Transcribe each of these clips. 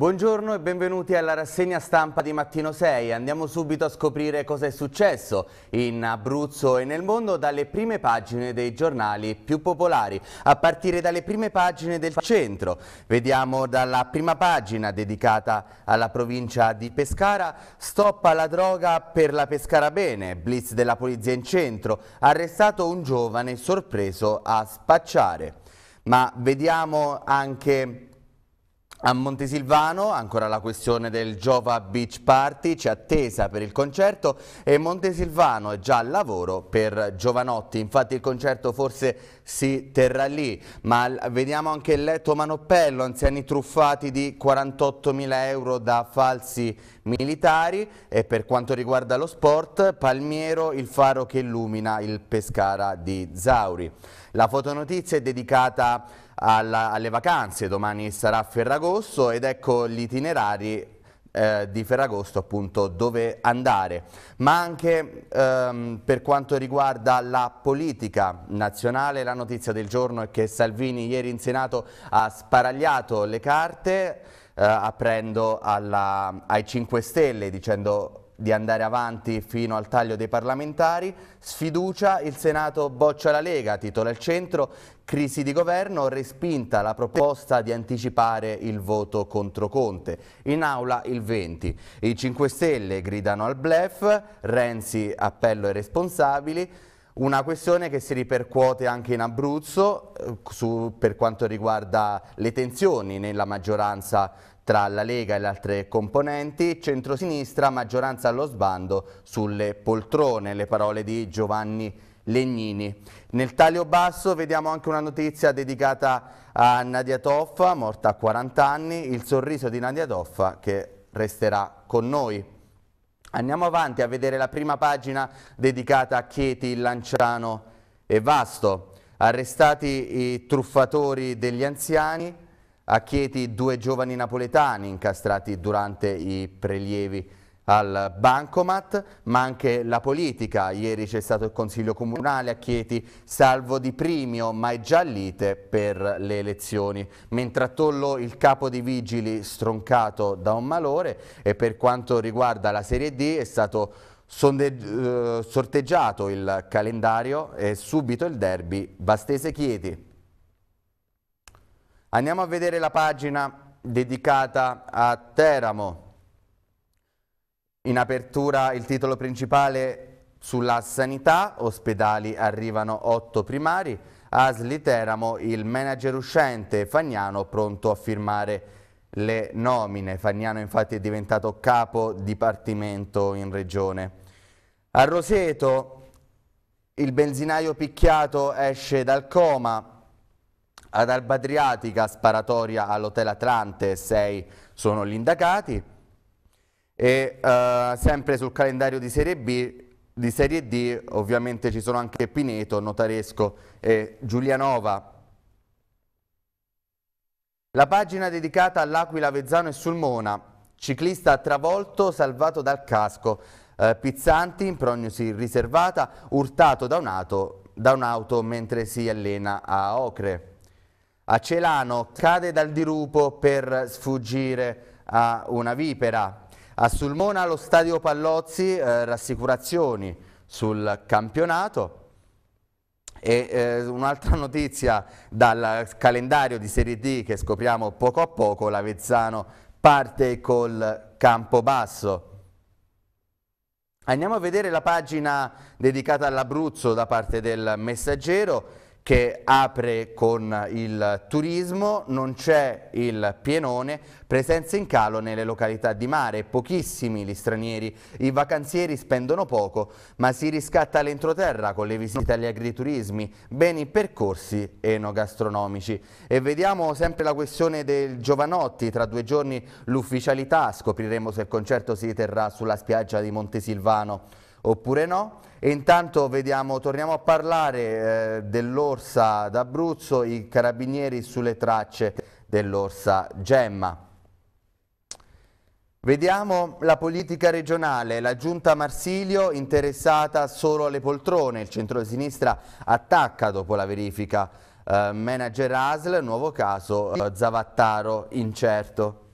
Buongiorno e benvenuti alla rassegna stampa di Mattino 6. Andiamo subito a scoprire cosa è successo in Abruzzo e nel mondo dalle prime pagine dei giornali più popolari, a partire dalle prime pagine del centro. Vediamo dalla prima pagina dedicata alla provincia di Pescara, stoppa la droga per la Pescara Bene, blitz della polizia in centro, arrestato un giovane sorpreso a spacciare. Ma vediamo anche a Montesilvano, ancora la questione del Giova Beach Party, c'è attesa per il concerto e Montesilvano è già al lavoro per Giovanotti, infatti il concerto forse si terrà lì, ma vediamo anche il letto Manoppello, anziani truffati di 48 mila euro da falsi militari e per quanto riguarda lo sport, Palmiero il faro che illumina il Pescara di Zauri. La fotonotizia è dedicata a alla, alle vacanze, domani sarà Ferragosto ed ecco gli itinerari eh, di Ferragosto appunto dove andare, ma anche ehm, per quanto riguarda la politica nazionale la notizia del giorno è che Salvini ieri in Senato ha sparagliato le carte eh, aprendo alla, ai 5 Stelle dicendo di andare avanti fino al taglio dei parlamentari, sfiducia, il Senato boccia la Lega, titola il centro, Crisi di governo respinta la proposta di anticipare il voto contro Conte. In aula il 20. I 5 Stelle gridano al blef, Renzi appello ai responsabili. Una questione che si ripercuote anche in Abruzzo eh, su, per quanto riguarda le tensioni nella maggioranza tra la Lega e le altre componenti, centrosinistra, maggioranza allo sbando sulle poltrone, le parole di Giovanni Legnini. Nel taglio basso vediamo anche una notizia dedicata a Nadia Toffa, morta a 40 anni, il sorriso di Nadia Toffa che resterà con noi. Andiamo avanti a vedere la prima pagina dedicata a Chieti, Lanciano e Vasto. Arrestati i truffatori degli anziani, a Chieti due giovani napoletani incastrati durante i prelievi al bancomat, ma anche la politica. Ieri c'è stato il Consiglio Comunale a Chieti, salvo di primio, ma è già lite per le elezioni. Mentre a Tollo il capo dei vigili stroncato da un malore e per quanto riguarda la Serie D è stato eh, sorteggiato il calendario e subito il derby Bastese-Chieti. Andiamo a vedere la pagina dedicata a Teramo. In apertura il titolo principale sulla sanità, ospedali arrivano otto primari, Asli Teramo, il manager uscente Fagnano pronto a firmare le nomine. Fagnano infatti è diventato capo dipartimento in regione. A Roseto il benzinaio picchiato esce dal coma, ad Alba Adriatica, sparatoria all'Hotel Atlante, sei sono gli indagati e eh, sempre sul calendario di Serie B di Serie D ovviamente ci sono anche Pineto, Notaresco e Giulianova la pagina dedicata all'Aquila Vezzano e Sulmona ciclista travolto salvato dal casco eh, Pizzanti in prognosi riservata urtato da un'auto un mentre si allena a Ocre a Celano cade dal dirupo per sfuggire a una vipera a Sulmona lo stadio Pallozzi eh, rassicurazioni sul campionato. E eh, un'altra notizia dal calendario di Serie D che scopriamo poco a poco, l'Avezzano parte col Campobasso. Andiamo a vedere la pagina dedicata all'Abruzzo da parte del Messaggero che apre con il turismo, non c'è il pienone, presenza in calo nelle località di mare, pochissimi gli stranieri, i vacanzieri spendono poco, ma si riscatta l'entroterra con le visite agli agriturismi, beni percorsi enogastronomici. E vediamo sempre la questione del Giovanotti, tra due giorni l'ufficialità, scopriremo se il concerto si terrà sulla spiaggia di Montesilvano oppure no. E intanto vediamo, torniamo a parlare eh, dell'Orsa d'Abruzzo, i carabinieri sulle tracce dell'Orsa Gemma. Vediamo la politica regionale, la giunta Marsilio interessata solo alle poltrone, il centro-sinistra attacca dopo la verifica eh, manager ASL, nuovo caso eh, Zavattaro incerto.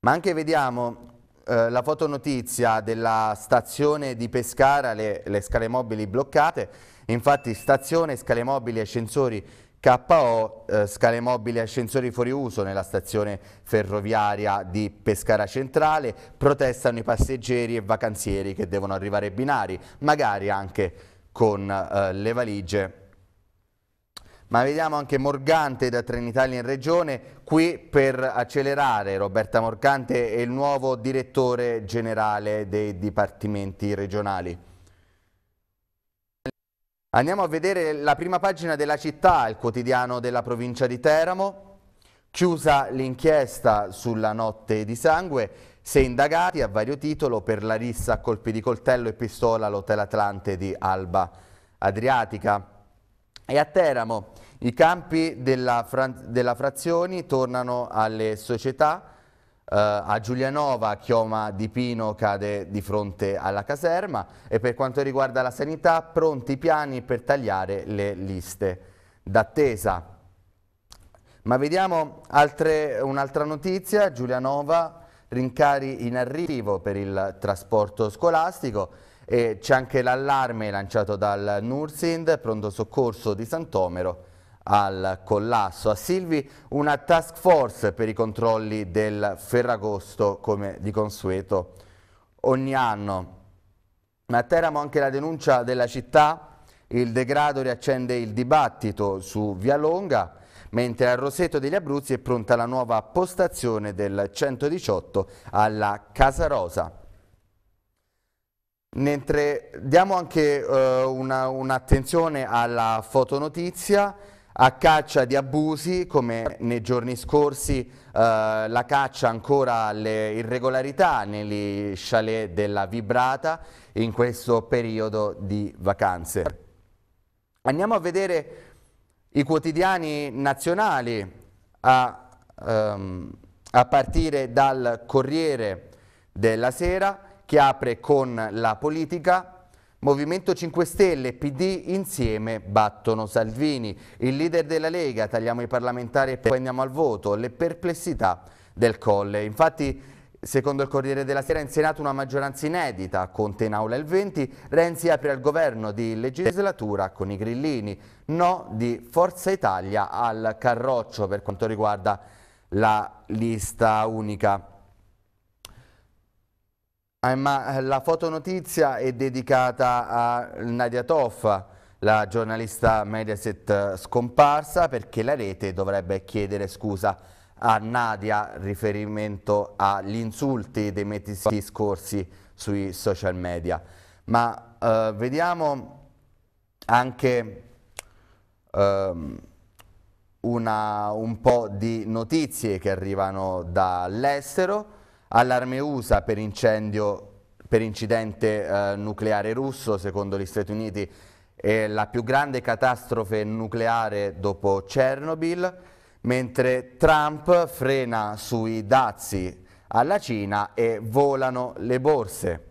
Ma anche vediamo eh, la fotonotizia della stazione di Pescara, le, le scale mobili bloccate, infatti stazione, scale mobili, ascensori KO, eh, scale mobili e ascensori fuori uso nella stazione ferroviaria di Pescara Centrale, protestano i passeggeri e vacanzieri che devono arrivare ai binari, magari anche con eh, le valigie ma vediamo anche Morgante da Trenitalia in Regione, qui per accelerare. Roberta Morgante è il nuovo direttore generale dei dipartimenti regionali. Andiamo a vedere la prima pagina della città, il quotidiano della provincia di Teramo. Chiusa l'inchiesta sulla notte di sangue, sei indagati a vario titolo per la rissa a colpi di coltello e pistola all'Hotel Atlante di Alba Adriatica. E a Teramo i campi della, della Frazioni tornano alle società, eh, a Giulianova Chioma di Pino cade di fronte alla caserma e per quanto riguarda la sanità pronti i piani per tagliare le liste d'attesa. Ma vediamo un'altra notizia, Giulianova rincari in arrivo per il trasporto scolastico e c'è anche l'allarme lanciato dal Nursind, pronto soccorso di Santomero al collasso. A Silvi una task force per i controlli del Ferragosto come di consueto ogni anno. A Teramo anche la denuncia della città, il degrado riaccende il dibattito su Via Longa, mentre a Roseto degli Abruzzi è pronta la nuova postazione del 118 alla Casa Rosa. Mentre diamo anche eh, un'attenzione una alla fotonotizia, a caccia di abusi come nei giorni scorsi eh, la caccia ancora alle irregolarità negli chalet della Vibrata in questo periodo di vacanze. Andiamo a vedere i quotidiani nazionali a, ehm, a partire dal Corriere della Sera che apre con la politica Movimento 5 Stelle, e PD insieme battono Salvini. Il leader della Lega, tagliamo i parlamentari e poi andiamo al voto. Le perplessità del Colle. Infatti Secondo il Corriere della Sera in Senato una maggioranza inedita, Conte in aula il 20, Renzi apre al governo di legislatura con i grillini, no di Forza Italia al carroccio per quanto riguarda la lista unica. Ah, ma eh, la fotonotizia è dedicata a Nadia Toffa, la giornalista Mediaset eh, scomparsa, perché la rete dovrebbe chiedere scusa a Nadia riferimento agli insulti dei mesi scorsi sui social media. Ma eh, vediamo anche eh, una, un po' di notizie che arrivano dall'estero. Allarme USA per incendio per incidente eh, nucleare russo, secondo gli Stati Uniti è la più grande catastrofe nucleare dopo Chernobyl, mentre Trump frena sui dazi alla Cina e volano le borse.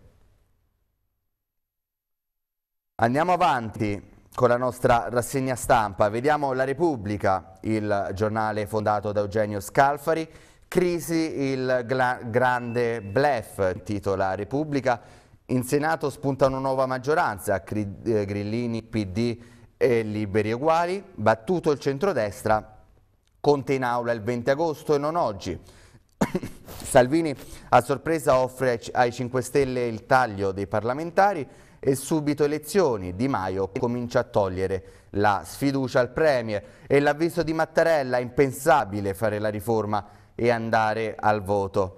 Andiamo avanti con la nostra rassegna stampa, vediamo La Repubblica, il giornale fondato da Eugenio Scalfari, Crisi il grande blef, titola Repubblica. In Senato spunta una nuova maggioranza, eh, Grillini, PD e Liberi Uguali, battuto il centrodestra, Conte in aula il 20 agosto e non oggi. Salvini a sorpresa offre ai 5 Stelle il taglio dei parlamentari e subito elezioni. Di Maio comincia a togliere la sfiducia al Premier e l'avviso di Mattarella impensabile fare la riforma e andare al voto.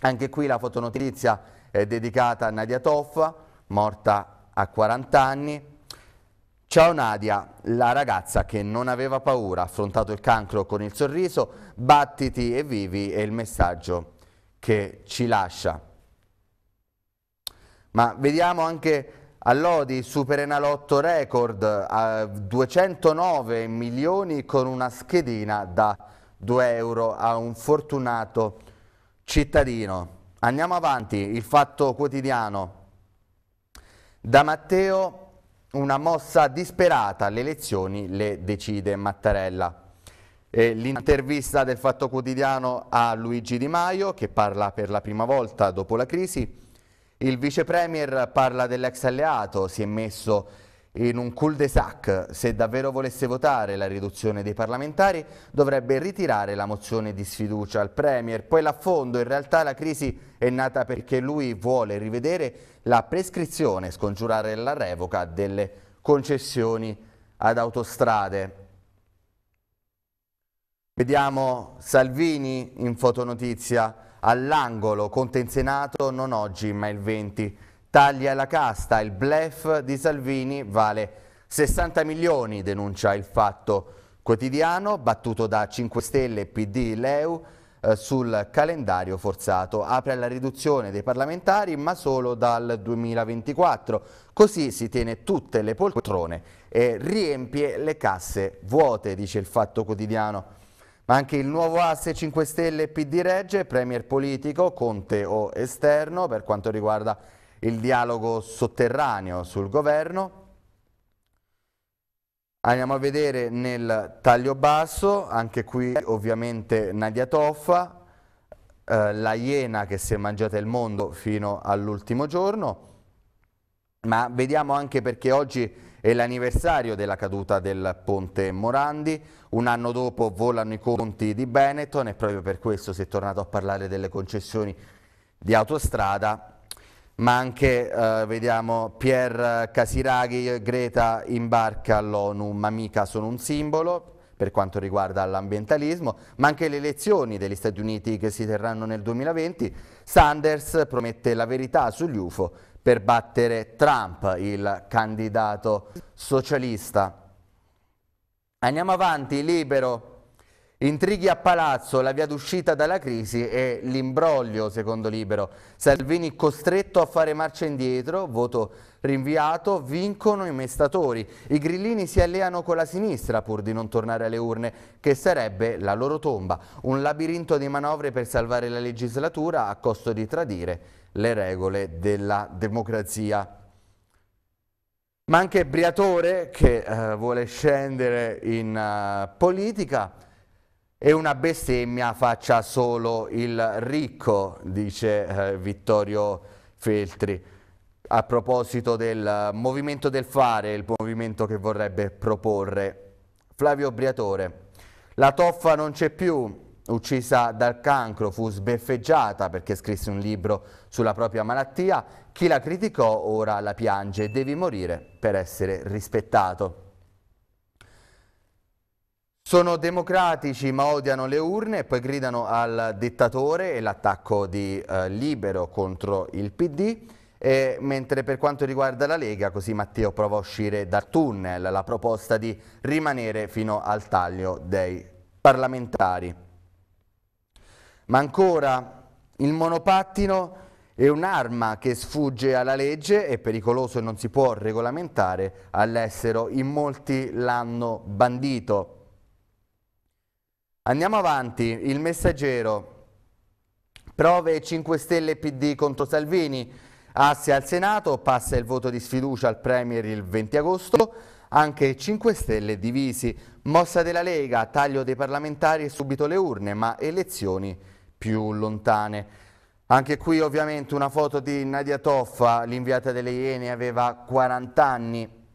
Anche qui la fotonotizia è dedicata a Nadia Toffa, morta a 40 anni. Ciao Nadia, la ragazza che non aveva paura, ha affrontato il cancro con il sorriso, battiti e vivi è il messaggio che ci lascia. Ma vediamo anche All'Odi, Super Enalotto record, eh, 209 milioni con una schedina da 2 euro a un fortunato cittadino. Andiamo avanti, il fatto quotidiano. Da Matteo una mossa disperata, le elezioni le decide Mattarella. l'intervista del Fatto Quotidiano a Luigi Di Maio, che parla per la prima volta dopo la crisi. Il vicepremier parla dell'ex alleato, si è messo in un cul-de-sac, se davvero volesse votare la riduzione dei parlamentari, dovrebbe ritirare la mozione di sfiducia al Premier. Poi l'affondo, in realtà la crisi è nata perché lui vuole rivedere la prescrizione, scongiurare la revoca delle concessioni ad autostrade. Vediamo Salvini in fotonotizia all'angolo, Conte in Senato non oggi ma il 20 Taglia la casta, il blef di Salvini vale 60 milioni, denuncia il fatto quotidiano, battuto da 5 Stelle, PD, Leu, eh, sul calendario forzato. Apre alla riduzione dei parlamentari, ma solo dal 2024. Così si tiene tutte le poltrone e riempie le casse vuote, dice il fatto quotidiano. Ma anche il nuovo asse 5 Stelle PD regge, premier politico, Conte o esterno, per quanto riguarda il dialogo sotterraneo sul governo. Andiamo a vedere nel taglio basso, anche qui ovviamente Nadia Toffa, eh, la iena che si è mangiata il mondo fino all'ultimo giorno, ma vediamo anche perché oggi è l'anniversario della caduta del ponte Morandi, un anno dopo volano i conti di Benetton e proprio per questo si è tornato a parlare delle concessioni di autostrada ma anche eh, vediamo Pier Casiraghi, Greta in barca all'ONU, ma mica sono un simbolo per quanto riguarda l'ambientalismo, ma anche le elezioni degli Stati Uniti che si terranno nel 2020, Sanders promette la verità sugli UFO per battere Trump, il candidato socialista. Andiamo avanti, libero, Intrighi a Palazzo, la via d'uscita dalla crisi e l'imbroglio, secondo Libero. Salvini costretto a fare marcia indietro, voto rinviato, vincono i mestatori. I grillini si alleano con la sinistra pur di non tornare alle urne, che sarebbe la loro tomba. Un labirinto di manovre per salvare la legislatura a costo di tradire le regole della democrazia ma anche Briatore che eh, vuole scendere in uh, politica e una bestemmia faccia solo il ricco, dice eh, Vittorio Feltri. A proposito del movimento del fare, il movimento che vorrebbe proporre Flavio Briatore. La toffa non c'è più, uccisa dal cancro, fu sbeffeggiata perché scrisse un libro sulla propria malattia. Chi la criticò ora la piange, devi morire per essere rispettato. Sono democratici ma odiano le urne e poi gridano al dittatore e l'attacco di eh, Libero contro il PD. E, mentre per quanto riguarda la Lega, così Matteo prova a uscire dal tunnel, la proposta di rimanere fino al taglio dei parlamentari. Ma ancora il monopattino è un'arma che sfugge alla legge, è pericoloso e non si può regolamentare, all'estero in molti l'hanno bandito. Andiamo avanti, il messaggero, prove 5 Stelle PD contro Salvini, assi al Senato, passa il voto di sfiducia al Premier il 20 agosto, anche 5 Stelle divisi, mossa della Lega, taglio dei parlamentari e subito le urne, ma elezioni più lontane. Anche qui ovviamente una foto di Nadia Toffa, l'inviata delle Iene, aveva 40 anni,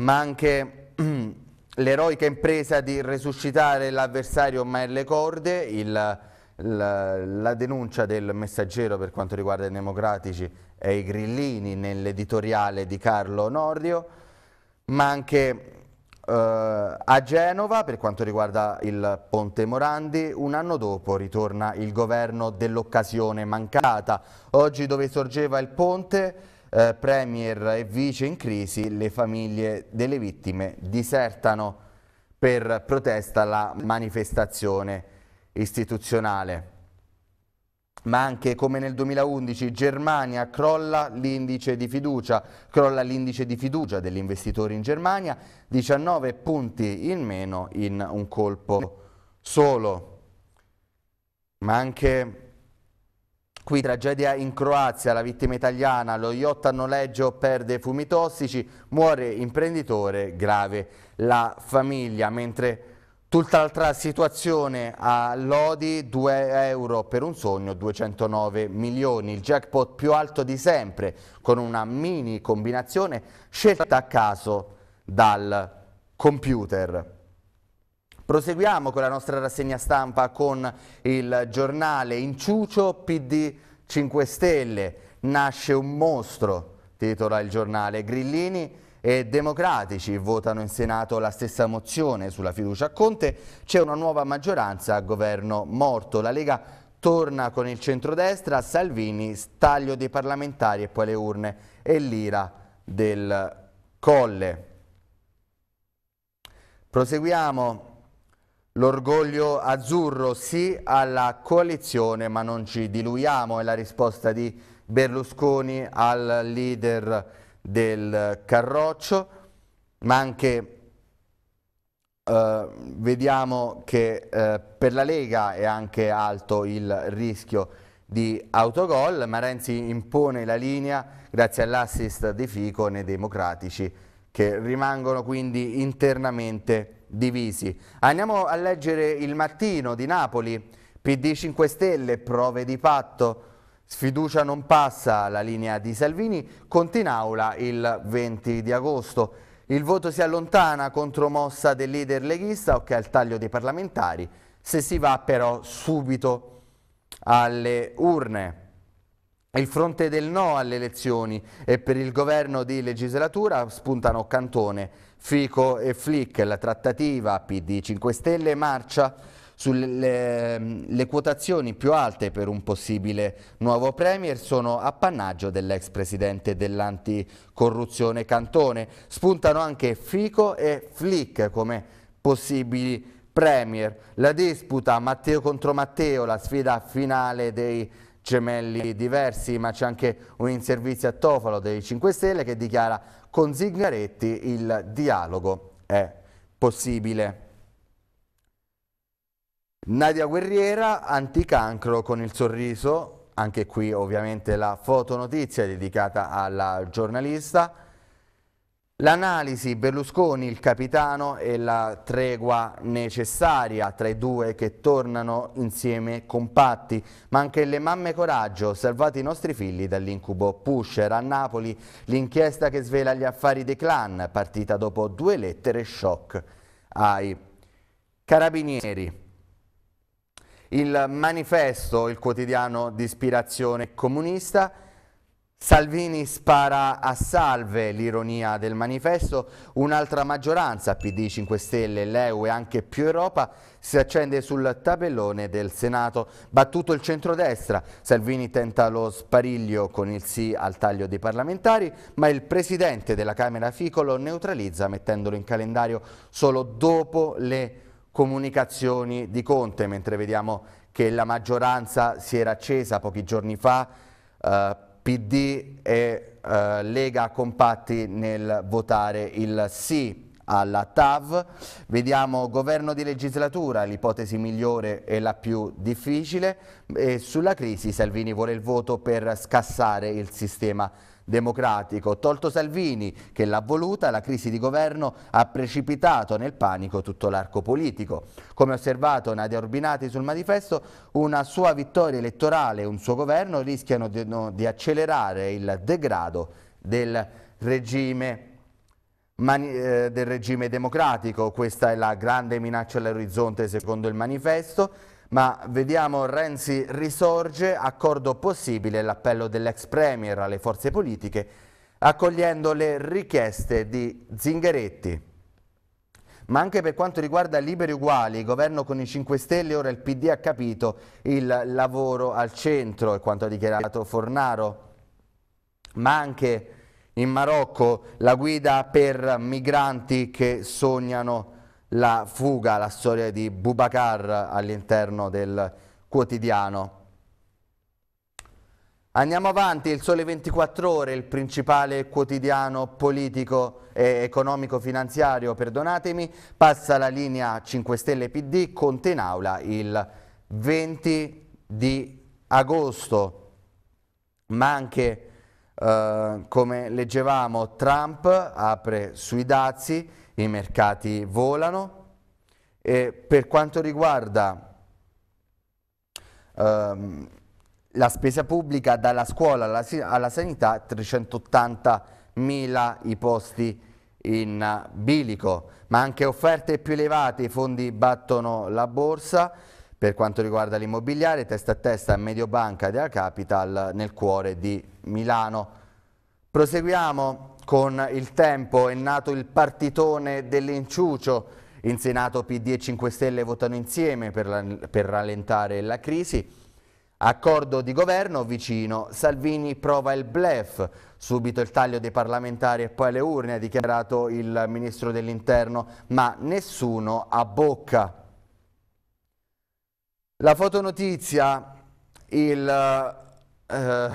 ma anche l'eroica impresa di resuscitare l'avversario Maerle Corde, il, la, la, denuncia del messaggero per quanto riguarda i democratici e i grillini nell'editoriale di Carlo Nordio, ma anche eh, a Genova per quanto riguarda il Ponte Morandi, un anno dopo ritorna il governo dell'occasione mancata. Oggi dove sorgeva il ponte eh, premier e vice in crisi, le famiglie delle vittime disertano per protesta la manifestazione istituzionale. Ma anche come nel 2011 Germania crolla l'indice di fiducia, crolla l'indice di fiducia degli investitori in Germania, 19 punti in meno in un colpo solo. Ma anche Qui tragedia in Croazia, la vittima italiana, lo yacht a noleggio perde fumi tossici, muore imprenditore grave la famiglia, mentre tutta l'altra situazione a Lodi, 2 euro per un sogno, 209 milioni, il jackpot più alto di sempre, con una mini combinazione scelta a caso dal computer. Proseguiamo con la nostra rassegna stampa con il giornale Inciucio PD 5 Stelle, nasce un mostro, titola il giornale Grillini e democratici votano in Senato la stessa mozione sulla fiducia a Conte, c'è una nuova maggioranza a governo morto, la Lega torna con il centrodestra, Salvini, taglio dei parlamentari e poi le urne e l'ira del Colle. Proseguiamo L'orgoglio azzurro sì alla coalizione ma non ci diluiamo è la risposta di Berlusconi al leader del Carroccio ma anche eh, vediamo che eh, per la Lega è anche alto il rischio di autogol ma Renzi impone la linea grazie all'assist di Fico nei democratici che rimangono quindi internamente divisi. Andiamo a leggere il mattino di Napoli, PD 5 Stelle, prove di patto, sfiducia non passa la linea di Salvini, conti in aula il 20 di agosto. Il voto si allontana contro mossa del leader leghista, ok al taglio dei parlamentari, se si va però subito alle urne. Il fronte del no alle elezioni e per il governo di legislatura spuntano Cantone, Fico e Flick, la trattativa PD 5 Stelle marcia sulle quotazioni più alte per un possibile nuovo Premier sono appannaggio dell'ex presidente dell'anticorruzione Cantone. Spuntano anche Fico e Flick come possibili Premier. La disputa Matteo contro Matteo, la sfida finale dei gemelli diversi, ma c'è anche un in servizio a Tofalo dei 5 Stelle che dichiara con Zingaretti il dialogo è possibile. Nadia Guerriera, anticancro con il sorriso, anche qui ovviamente la fotonotizia dedicata alla giornalista, L'analisi Berlusconi, il capitano e la tregua necessaria tra i due che tornano insieme compatti, ma anche le mamme coraggio, salvati i nostri figli dall'incubo Pusher a Napoli, l'inchiesta che svela gli affari dei clan, partita dopo due lettere shock ai carabinieri. Il manifesto, il quotidiano di ispirazione comunista, Salvini spara a salve l'ironia del manifesto, un'altra maggioranza, PD 5 Stelle, l'EU e anche più Europa, si accende sul tabellone del Senato. Battuto il centrodestra, Salvini tenta lo spariglio con il sì al taglio dei parlamentari, ma il presidente della Camera Ficolo neutralizza mettendolo in calendario solo dopo le comunicazioni di Conte, mentre vediamo che la maggioranza si era accesa pochi giorni fa eh, PD e eh, Lega compatti nel votare il sì alla TAV. Vediamo governo di legislatura, l'ipotesi migliore e la più difficile. E sulla crisi Salvini vuole il voto per scassare il sistema democratico. Tolto Salvini, che l'ha voluta, la crisi di governo ha precipitato nel panico tutto l'arco politico. Come ha osservato Nadia Urbinati sul manifesto, una sua vittoria elettorale e un suo governo rischiano di, no, di accelerare il degrado del regime eh, del regime democratico, questa è la grande minaccia all'orizzonte secondo il manifesto ma vediamo Renzi risorge, accordo possibile l'appello dell'ex premier alle forze politiche accogliendo le richieste di Zingaretti. Ma anche per quanto riguarda Liberi Uguali, governo con i 5 Stelle, ora il PD ha capito il lavoro al centro, è quanto ha dichiarato Fornaro. Ma anche in Marocco la guida per migranti che sognano la fuga, la storia di Bubacar all'interno del quotidiano. Andiamo avanti, il Sole 24 Ore, il principale quotidiano politico e economico-finanziario, perdonatemi, passa la linea 5 Stelle PD, Conte in aula il 20 di agosto, ma anche eh, come leggevamo Trump apre sui dazi, i mercati volano. E per quanto riguarda ehm, la spesa pubblica, dalla scuola alla, alla sanità, 380.000 i posti in bilico, ma anche offerte più elevate, i fondi battono la borsa. Per quanto riguarda l'immobiliare, testa a testa Mediobanca della Capital nel cuore di Milano. Proseguiamo con il tempo è nato il partitone dell'inciucio. In Senato PD e 5 Stelle votano insieme per, la, per rallentare la crisi. Accordo di governo vicino, Salvini prova il blef, subito il taglio dei parlamentari e poi le urne, ha dichiarato il ministro dell'interno, ma nessuno a bocca. La fotonotizia, il, eh,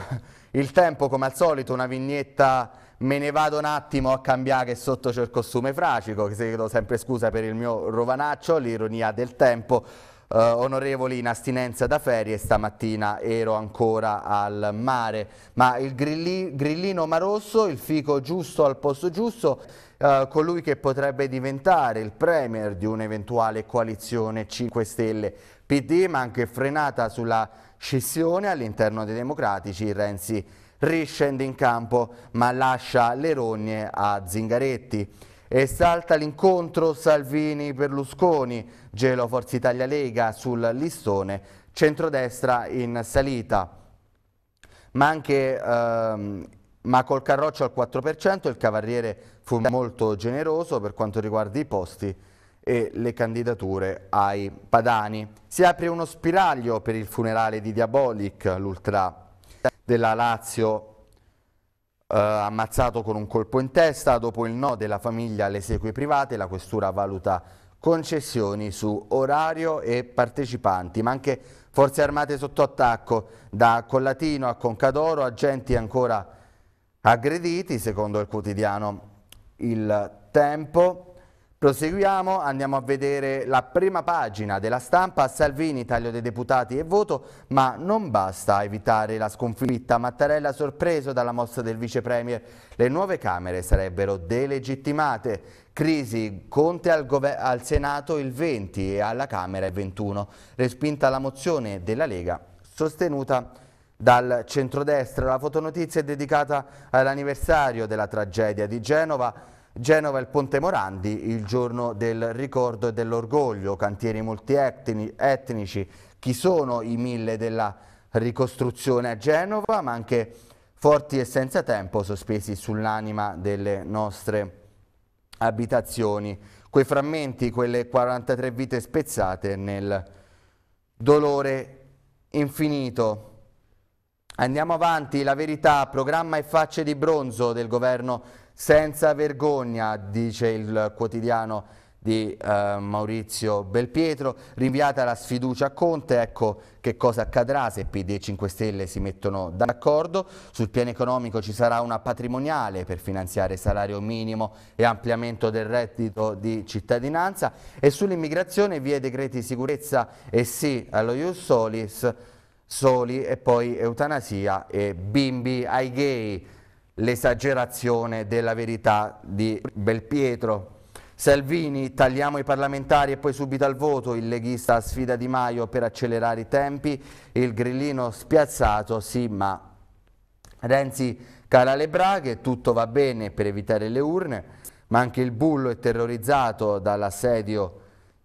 il tempo come al solito, una vignetta me ne vado un attimo a cambiare sotto c'è il costume fracico, chiedo sempre scusa per il mio rovanaccio, l'ironia del tempo. Eh, onorevoli in astinenza da ferie, stamattina ero ancora al mare, ma il grilli, grillino marosso, il fico giusto al posto giusto, eh, colui che potrebbe diventare il premier di un'eventuale coalizione 5 Stelle PD, ma anche frenata sulla scissione all'interno dei democratici, Renzi riscende in campo ma lascia le rogne a Zingaretti. E salta l'incontro Salvini-Berlusconi, gelo Forza Italia-Lega sul listone, centrodestra in salita. Ma anche ehm, ma col Carroccio al 4% il Cavaliere fu molto generoso per quanto riguarda i posti e le candidature ai padani. Si apre uno spiraglio per il funerale di Diabolic, l'ultra della Lazio eh, ammazzato con un colpo in testa, dopo il no della famiglia alle seque private, la questura valuta concessioni su orario e partecipanti, ma anche forze armate sotto attacco, da Collatino a Concadoro, agenti ancora aggrediti, secondo il quotidiano Il Tempo. Proseguiamo, andiamo a vedere la prima pagina della stampa, Salvini, taglio dei deputati e voto, ma non basta evitare la sconfitta. Mattarella sorpreso dalla mossa del vice premier, le nuove Camere sarebbero delegittimate. Crisi, Conte al, al Senato il 20 e alla Camera il 21. Respinta la mozione della Lega, sostenuta dal centrodestra. La fotonotizia è dedicata all'anniversario della tragedia di Genova, Genova e il Ponte Morandi, il giorno del ricordo e dell'orgoglio, cantieri multietnici, chi sono i mille della ricostruzione a Genova, ma anche forti e senza tempo sospesi sull'anima delle nostre abitazioni. Quei frammenti, quelle 43 vite spezzate nel dolore infinito. Andiamo avanti, la verità, programma e facce di bronzo del governo senza vergogna, dice il quotidiano di eh, Maurizio Belpietro, rinviata la sfiducia a Conte, ecco che cosa accadrà se PD e 5 Stelle si mettono d'accordo, sul piano economico ci sarà una patrimoniale per finanziare salario minimo e ampliamento del reddito di cittadinanza e sull'immigrazione via decreti di sicurezza e sì allo Ius Solis, Soli e poi eutanasia e bimbi ai gay l'esagerazione della verità di Belpietro. Salvini, tagliamo i parlamentari e poi subito al voto, il leghista sfida Di Maio per accelerare i tempi, il grillino spiazzato, sì ma... Renzi cala le braghe, tutto va bene per evitare le urne, ma anche il bullo è terrorizzato dall'assedio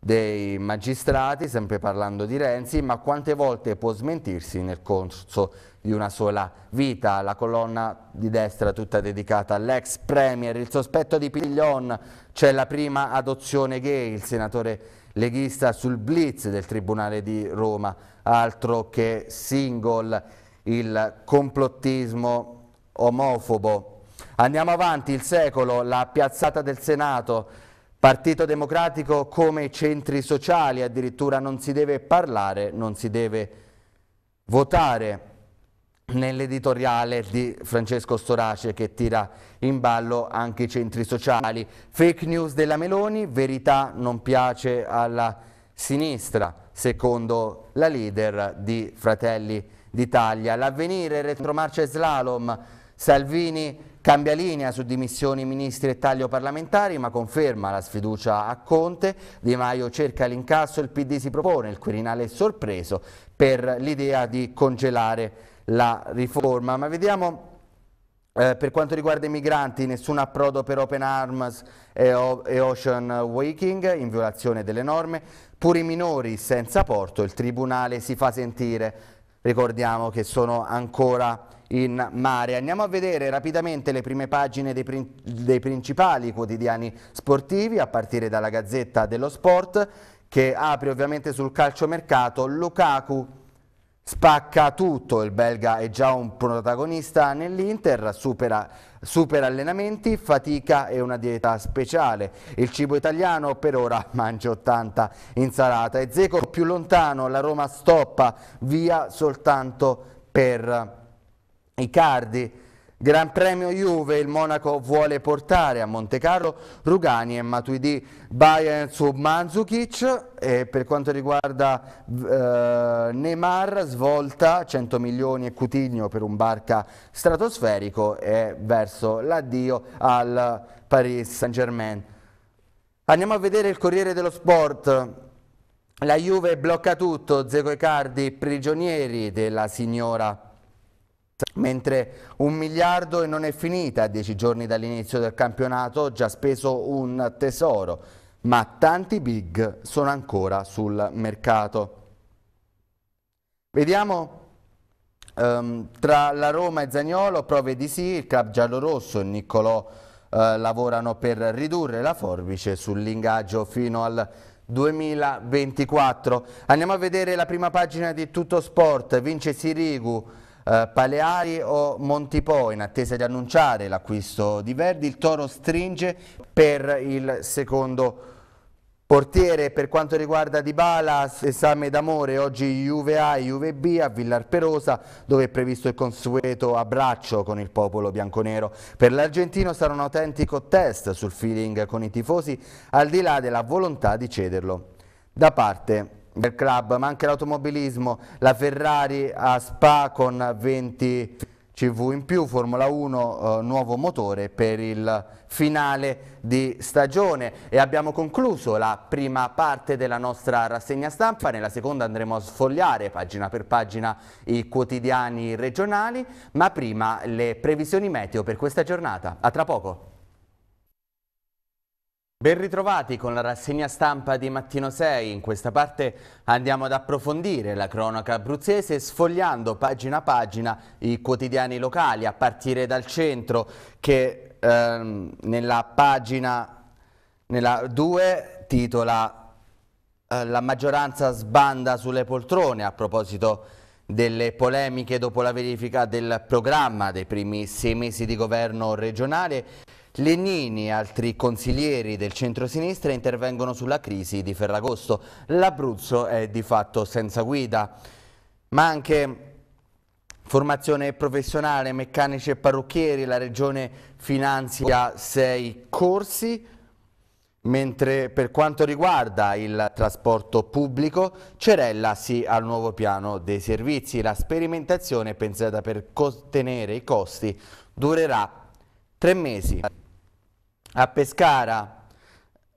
dei magistrati, sempre parlando di Renzi, ma quante volte può smentirsi nel corso di una sola vita. La colonna di destra tutta dedicata all'ex premier, il sospetto di Piglion, c'è la prima adozione gay, il senatore leghista sul blitz del Tribunale di Roma, altro che single, il complottismo omofobo. Andiamo avanti, il secolo, la piazzata del Senato, Partito Democratico come centri sociali, addirittura non si deve parlare, non si deve votare nell'editoriale di Francesco Storace che tira in ballo anche i centri sociali. Fake news della Meloni, verità non piace alla sinistra, secondo la leader di Fratelli d'Italia. L'avvenire, retromarcia e slalom, Salvini Cambia linea su dimissioni ministri e taglio parlamentari ma conferma la sfiducia a Conte, Di Maio cerca l'incasso, il PD si propone, il Quirinale è sorpreso per l'idea di congelare la riforma. Ma vediamo... Eh, per quanto riguarda i migranti, nessun approdo per Open Arms e, e, Ocean Waking in violazione delle norme, pure i minori senza porto il Tribunale si fa sentire, ricordiamo che sono ancora in mare. Andiamo a vedere rapidamente le prime pagine dei, prin dei principali quotidiani sportivi, a partire dalla Gazzetta dello Sport, che apre ovviamente sul calciomercato Lukaku spacca tutto, il belga è già un protagonista nell'Inter, supera, supera, allenamenti, fatica e una dieta speciale. Il cibo italiano per ora mangia 80 insalata e Zeco più lontano, la Roma stoppa via soltanto per Icardi, Gran Premio Juve, il Monaco vuole portare a Monte Carlo Rugani e Matuidi Bayern su Manzukic e per quanto riguarda eh, Neymar svolta 100 milioni e Cutigno per un barca stratosferico e verso l'addio al Paris Saint Germain. Andiamo a vedere il Corriere dello Sport. La Juve blocca tutto, Zeco Cardi prigionieri della signora Mentre un miliardo e non è finita, a dieci giorni dall'inizio del campionato già speso un tesoro, ma tanti big sono ancora sul mercato. Vediamo um, tra la Roma e Zagnolo, prove di sì, il club giallorosso e Niccolò eh, lavorano per ridurre la forbice sull'ingaggio fino al 2024. Andiamo a vedere la prima pagina di Tutto Sport, vince Sirigu Paleari eh, o Montipò in attesa di annunciare l'acquisto di Verdi, il Toro stringe per il secondo Portiere per quanto riguarda Dybala, esame d'amore oggi Juve A e Juve B a Villar Perosa dove è previsto il consueto abbraccio con il popolo bianconero. Per l'argentino sarà un autentico test sul feeling con i tifosi al di là della volontà di cederlo. Da parte del club, ma anche l'automobilismo, la Ferrari a Spa con 20 CV in più, Formula 1 eh, nuovo motore per il finale di stagione e abbiamo concluso la prima parte della nostra rassegna stampa, nella seconda andremo a sfogliare pagina per pagina i quotidiani regionali, ma prima le previsioni meteo per questa giornata. A tra poco! Ben ritrovati con la rassegna stampa di Mattino 6. In questa parte andiamo ad approfondire la cronaca abruzzese sfogliando pagina a pagina i quotidiani locali, a partire dal centro che ehm, nella pagina nella 2 titola eh, La maggioranza sbanda sulle poltrone a proposito delle polemiche dopo la verifica del programma dei primi sei mesi di governo regionale Lenini e altri consiglieri del centro-sinistra intervengono sulla crisi di Ferragosto. L'Abruzzo è di fatto senza guida, ma anche Formazione professionale, meccanici e parrucchieri, la regione finanzia sei corsi, mentre per quanto riguarda il trasporto pubblico, Cerella sì al nuovo piano dei servizi. La sperimentazione pensata per contenere i costi durerà tre mesi a Pescara,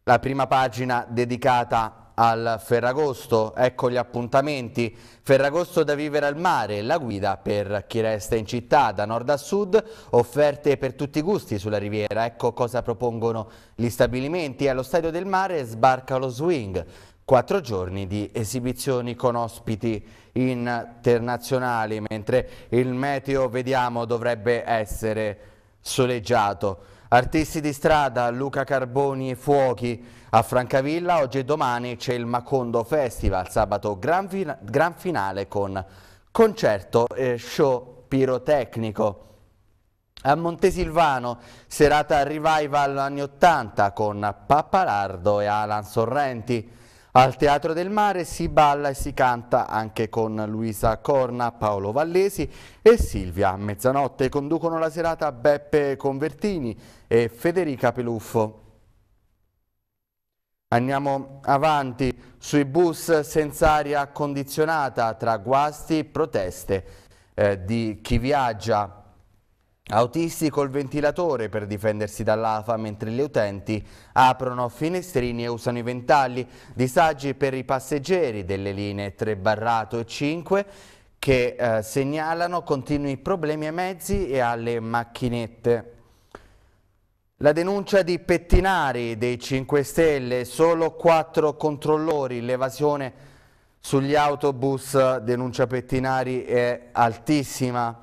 la prima pagina dedicata al Ferragosto, ecco gli appuntamenti, Ferragosto da vivere al mare, la guida per chi resta in città da nord a sud, offerte per tutti i gusti sulla riviera, ecco cosa propongono gli stabilimenti, allo Stadio del Mare sbarca lo swing, quattro giorni di esibizioni con ospiti internazionali, mentre il meteo, vediamo, dovrebbe essere soleggiato. Artisti di strada, Luca Carboni e Fuochi a Francavilla, oggi e domani c'è il Macondo Festival, sabato gran, fina gran finale con concerto e show pirotecnico. A Montesilvano, serata revival anni 80 con Pappalardo e Alan Sorrenti. Al Teatro del Mare si balla e si canta anche con Luisa Corna, Paolo Vallesi e Silvia. A mezzanotte conducono la serata Beppe Convertini e Federica Peluffo. Andiamo avanti sui bus senza aria condizionata tra guasti e proteste eh, di chi viaggia Autisti col ventilatore per difendersi dall'afa mentre gli utenti aprono finestrini e usano i ventagli, disagi per i passeggeri delle linee 3 barrato e 5 che eh, segnalano continui problemi ai mezzi e alle macchinette. La denuncia di Pettinari dei 5 Stelle, solo 4 controllori, l'evasione sugli autobus, denuncia Pettinari è altissima.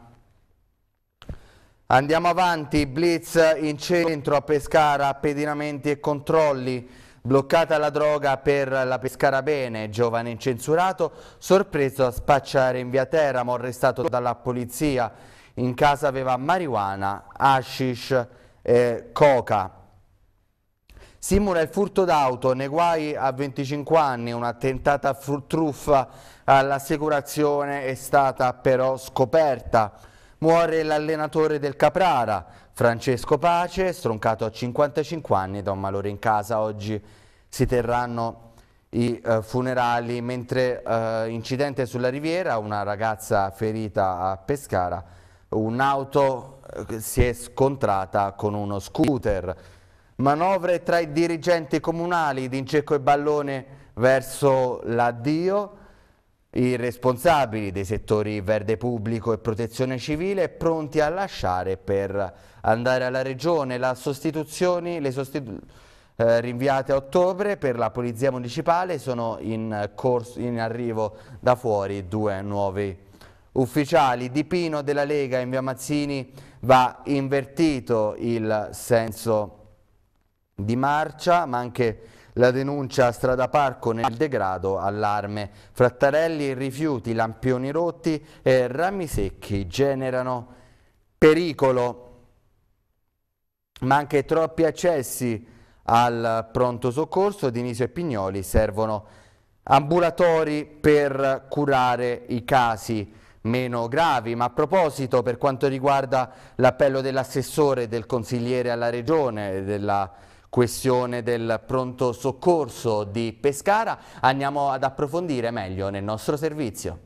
Andiamo avanti, blitz in centro a Pescara, pedinamenti e controlli. Bloccata la droga per la Pescara Bene, giovane incensurato, sorpreso a spacciare in via Teramo, arrestato dalla polizia. In casa aveva marijuana, hashish e coca. Simula il furto d'auto, nei guai a 25 anni, un'attentata tentata truffa all'assicurazione è stata però scoperta. Muore l'allenatore del Caprara, Francesco Pace, stroncato a 55 anni da un malore in casa. Oggi si terranno i eh, funerali, mentre eh, incidente sulla riviera, una ragazza ferita a Pescara, un'auto eh, si è scontrata con uno scooter. Manovre tra i dirigenti comunali di Incecco e Ballone verso l'addio i responsabili dei settori verde pubblico e protezione civile pronti a lasciare per andare alla regione la sostituzioni, le sostitu eh, rinviate a ottobre per la polizia municipale sono in, corso, in arrivo da fuori due nuovi ufficiali. Di Pino della Lega in via Mazzini va invertito il senso di marcia ma anche la denuncia a Strada Parco nel degrado allarme. Frattarelli, rifiuti, lampioni rotti e rami secchi generano pericolo. Ma anche troppi accessi al pronto soccorso di Nisio e Pignoli servono ambulatori per curare i casi meno gravi. Ma a proposito, per quanto riguarda l'appello dell'assessore, del consigliere alla regione, della questione del pronto soccorso di Pescara andiamo ad approfondire meglio nel nostro servizio.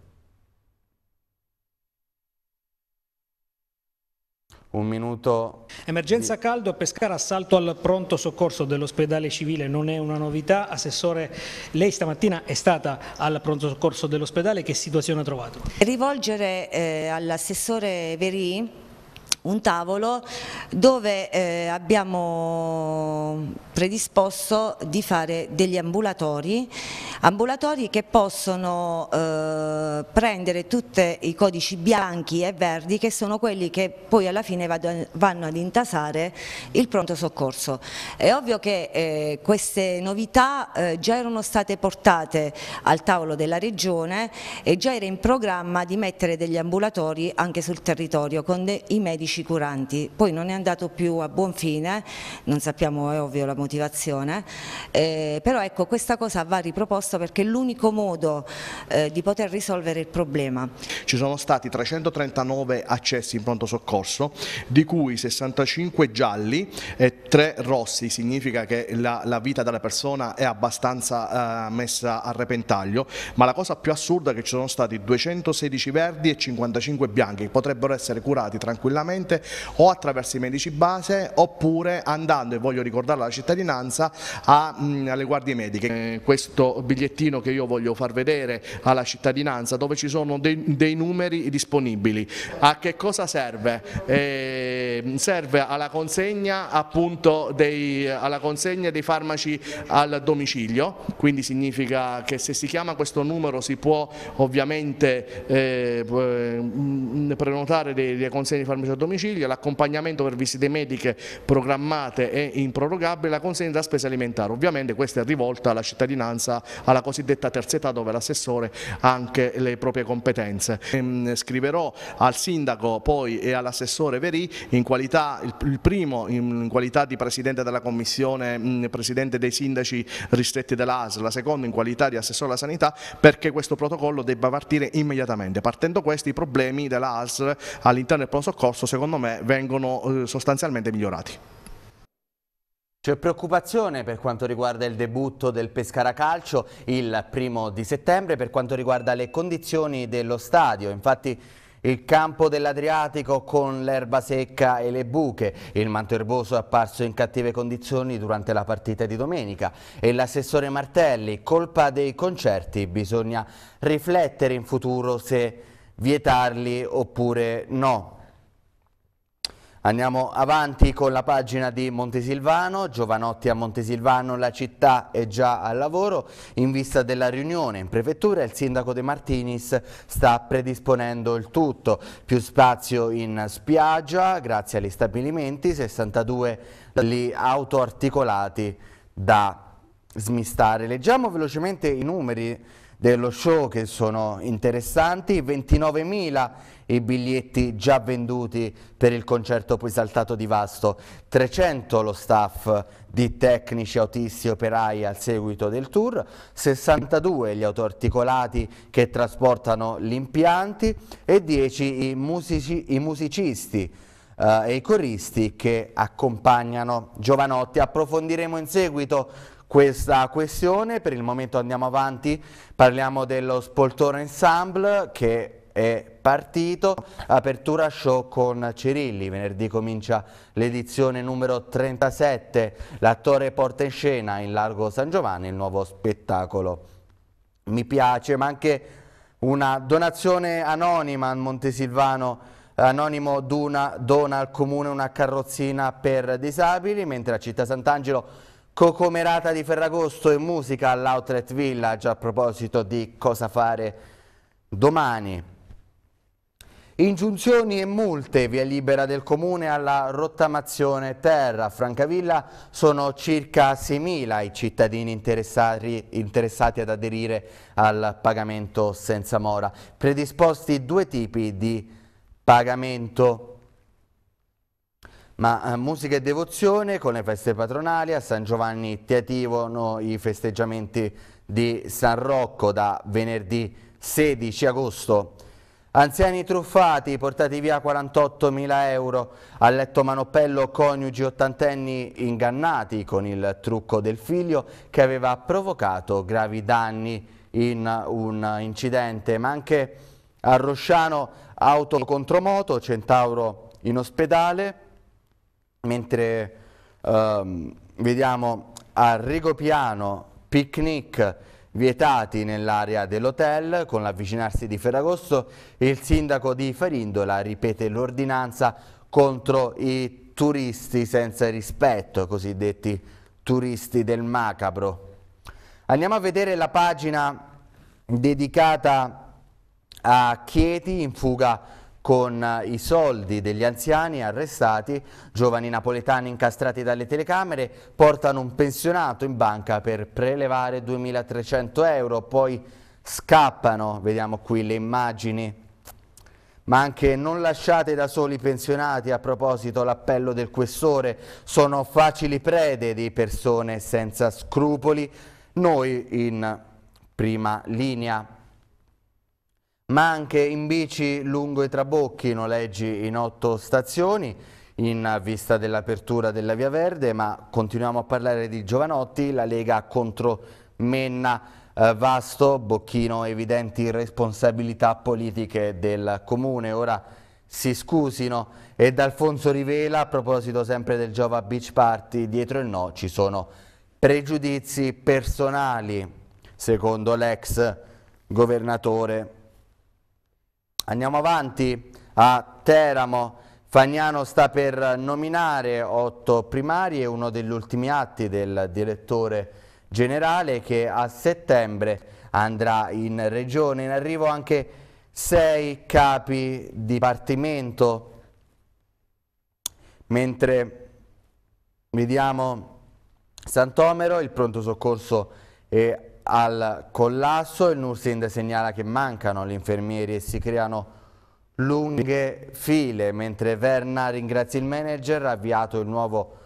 un minuto. Emergenza caldo a Pescara, assalto al pronto soccorso dell'ospedale civile, non è una novità. Assessore, lei stamattina è stata al pronto soccorso dell'ospedale, che situazione ha trovato? Rivolgere eh, all'assessore Verì un tavolo dove eh, abbiamo predisposto di fare degli ambulatori, ambulatori che possono eh, prendere tutti i codici bianchi e verdi che sono quelli che poi alla fine vado, vanno ad intasare il pronto soccorso. È ovvio che eh, queste novità eh, già erano state portate al tavolo della regione e già era in programma di mettere degli ambulatori anche sul territorio con i medici medici curanti, poi non è andato più a buon fine, non sappiamo è ovvio la motivazione, eh, però ecco questa cosa va riproposta perché è l'unico modo eh, di poter risolvere il problema. Ci sono stati 339 accessi in pronto soccorso, di cui 65 gialli e 3 rossi, significa che la, la vita della persona è abbastanza eh, messa a repentaglio, ma la cosa più assurda è che ci sono stati 216 verdi e 55 bianchi, che potrebbero essere curati tranquillamente direttamente o attraverso i medici base oppure andando, e voglio ricordarla alla cittadinanza, a, mh, alle guardie mediche. Eh, questo bigliettino che io voglio far vedere alla cittadinanza dove ci sono dei, dei numeri disponibili. A che cosa serve? Eh, serve alla consegna, appunto, dei, alla consegna dei farmaci al domicilio, quindi significa che se si chiama questo numero si può ovviamente eh, eh prenotare dei, dei consegni di farmaci al domicilio domicilio, l'accompagnamento per visite mediche programmate e improrogabile, la consegna della spesa alimentare. Ovviamente questa è rivolta alla cittadinanza, alla cosiddetta terza età dove l'assessore ha anche le proprie competenze. Ehm, scriverò al sindaco poi e all'assessore Verì in qualità, il primo in qualità di presidente della commissione, mm, presidente dei sindaci ristretti dell'ASL, la seconda in qualità di assessore alla sanità perché questo protocollo debba partire immediatamente. Partendo questi i problemi dell'ASL all'interno del pronto soccorso secondo me vengono eh, sostanzialmente migliorati. C'è preoccupazione per quanto riguarda il debutto del Pescara Calcio il primo di settembre per quanto riguarda le condizioni dello stadio, infatti il campo dell'Adriatico con l'erba secca e le buche, il manto erboso è apparso in cattive condizioni durante la partita di domenica e l'assessore Martelli, colpa dei concerti, bisogna riflettere in futuro se vietarli oppure no. Andiamo avanti con la pagina di Montesilvano, Giovanotti a Montesilvano, la città è già al lavoro, in vista della riunione in prefettura il sindaco De Martinis sta predisponendo il tutto, più spazio in spiaggia grazie agli stabilimenti, 62 li autoarticolati da smistare. Leggiamo velocemente i numeri dello show che sono interessanti, 29.000 i biglietti già venduti per il concerto poi saltato di Vasto, 300 lo staff di tecnici, autisti e operai al seguito del tour, 62 gli autoarticolati che trasportano gli impianti e 10 i, musici, i musicisti eh, e i coristi che accompagnano Giovanotti. Approfondiremo in seguito questa questione, per il momento andiamo avanti, parliamo dello Spoltore Ensemble che è partito. Apertura show con Cirilli, venerdì comincia l'edizione numero 37, l'attore porta in scena in Largo San Giovanni il nuovo spettacolo. Mi piace, ma anche una donazione anonima al Montesilvano Anonimo Duna dona al comune una carrozzina per disabili, mentre a Città Sant'Angelo Cocomerata di Ferragosto e musica all'Outlet Village a proposito di cosa fare domani. Ingiunzioni e multe, via libera del comune alla rottamazione terra. A Francavilla sono circa 6.000 i cittadini interessati, interessati ad aderire al pagamento senza mora. Predisposti due tipi di pagamento ma eh, musica e devozione con le feste patronali, a San Giovanni ti attivano i festeggiamenti di San Rocco da venerdì 16 agosto. Anziani truffati, portati via 48 mila euro, a letto manopello coniugi ottantenni ingannati con il trucco del figlio che aveva provocato gravi danni in un incidente, ma anche a Rosciano auto contro moto, centauro in ospedale, mentre ehm, vediamo a Rigopiano picnic vietati nell'area dell'hotel con l'avvicinarsi di Ferragosto il sindaco di Farindola ripete l'ordinanza contro i turisti senza rispetto cosiddetti turisti del macabro andiamo a vedere la pagina dedicata a Chieti in fuga con eh, i soldi degli anziani arrestati, giovani napoletani incastrati dalle telecamere, portano un pensionato in banca per prelevare 2.300 euro, poi scappano, vediamo qui le immagini, ma anche non lasciate da soli i pensionati, a proposito l'appello del questore, sono facili prede di persone senza scrupoli, noi in prima linea ma anche in bici lungo i trabocchi, noleggi in otto stazioni in vista dell'apertura della Via Verde, ma continuiamo a parlare di Giovanotti, la Lega contro Menna eh, Vasto, Bocchino evidenti responsabilità politiche del Comune, ora si scusino ed Alfonso rivela a proposito sempre del Giova Beach Party, dietro il no ci sono pregiudizi personali secondo l'ex governatore Andiamo avanti a Teramo. Fagnano sta per nominare otto primari e uno degli ultimi atti del direttore generale che a settembre andrà in regione. In arrivo anche sei capi dipartimento, mentre vediamo Santomero, il pronto soccorso e al collasso. Il Nursind segnala che mancano gli infermieri e si creano lunghe file, mentre Verna ringrazia il manager, ha avviato il nuovo